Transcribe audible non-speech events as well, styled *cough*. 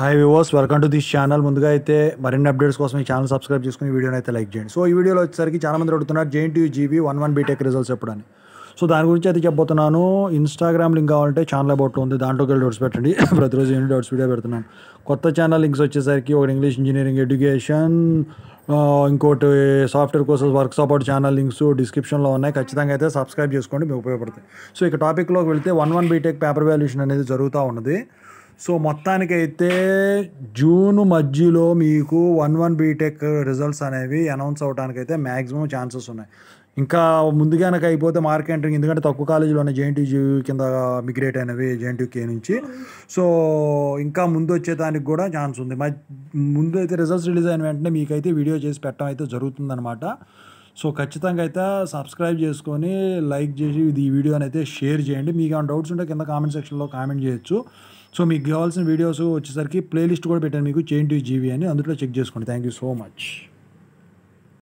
hi viewers welcome to this channel ముందుగా అయితే మరిన్ని అప్డేట్స్ కోసం ఈ ఛానల్ సబ్స్క్రైబ్ చేసుకుని వీడియోని అయితే లైక్ చేయండి సో ఈ వీడియోలో వచ్చేసరికి చాలా మంది అడుగుతున్నారు JNTU G V one one B Tech results అని సో దాని గురించి అయితే చెప్పబోతున్నాను ఇన్స్టాగ్రామ్ లింక్ కావాలంటే ఛానల్ అబౌట్లో ఉంది దాంట్లోకి వెళ్ళి డౌట్స్ పెట్టండి *laughs* ప్రతిరోజు ఏంటి డౌట్స్ వీడియో పెడుతున్నాను కొత్త ఛానల్ లింక్స్ వచ్చేసరికి ఒకటి ఇంగ్లీష్ ఇంజనీరింగ్ ఎడ్యుకేషన్ ఇంకోటి software courses work support channel links డిస్క్రిప్షన్లో ఉన్నాయి ఖచ్చితంగా అయితే సబ్స్క్రైబ్ చేసుకోండి మీకు ఉపయోగపడతాయి సో ఇక టాపిక్లోకి వెళ్తే one one B Tech paper valuation అనేది జరుగుతూ ఉన్నది సో మొత్తానికైతే జూన్ మధ్యలో మీకు వన్ వన్ బీటెక్ రిజల్ట్స్ అనేవి అనౌన్స్ అయితే మ్యాక్సిమం ఛాన్సెస్ ఉన్నాయి ఇంకా ముందుగానక అయిపోతే మార్కెట్ ఎంట్రింగ్ ఎందుకంటే తక్కువ కాలేజీలోనే జేఎన్టీజీ కింద మిగ్రేట్ అయినవి జేఎన్టీకే నుంచి సో ఇంకా ముందు వచ్చేదానికి కూడా ఛాన్స్ ఉంది ముందు అయితే రిజల్ట్స్ రిలీజ్ అయిన వెంటనే మీకైతే వీడియో చేసి పెట్టడం అయితే జరుగుతుందన్నమాట సో ఖచ్చితంగా అయితే సబ్స్క్రైబ్ చేసుకొని లైక్ చేసి ఇది ఈ వీడియోని అయితే షేర్ చేయండి మీకు ఏమైనా డౌట్స్ ఉంటే కింద కామెంట్ సెక్షన్లో కామెంట్ చేయొచ్చు సో మీకు కావాల్సిన వీడియోస్ వచ్చేసరికి ప్లేలిస్ట్ కూడా పెట్టాను మీకు చేంటి జీవి అని అందులో చెక్ చేసుకోండి థ్యాంక్ యూ సో మచ్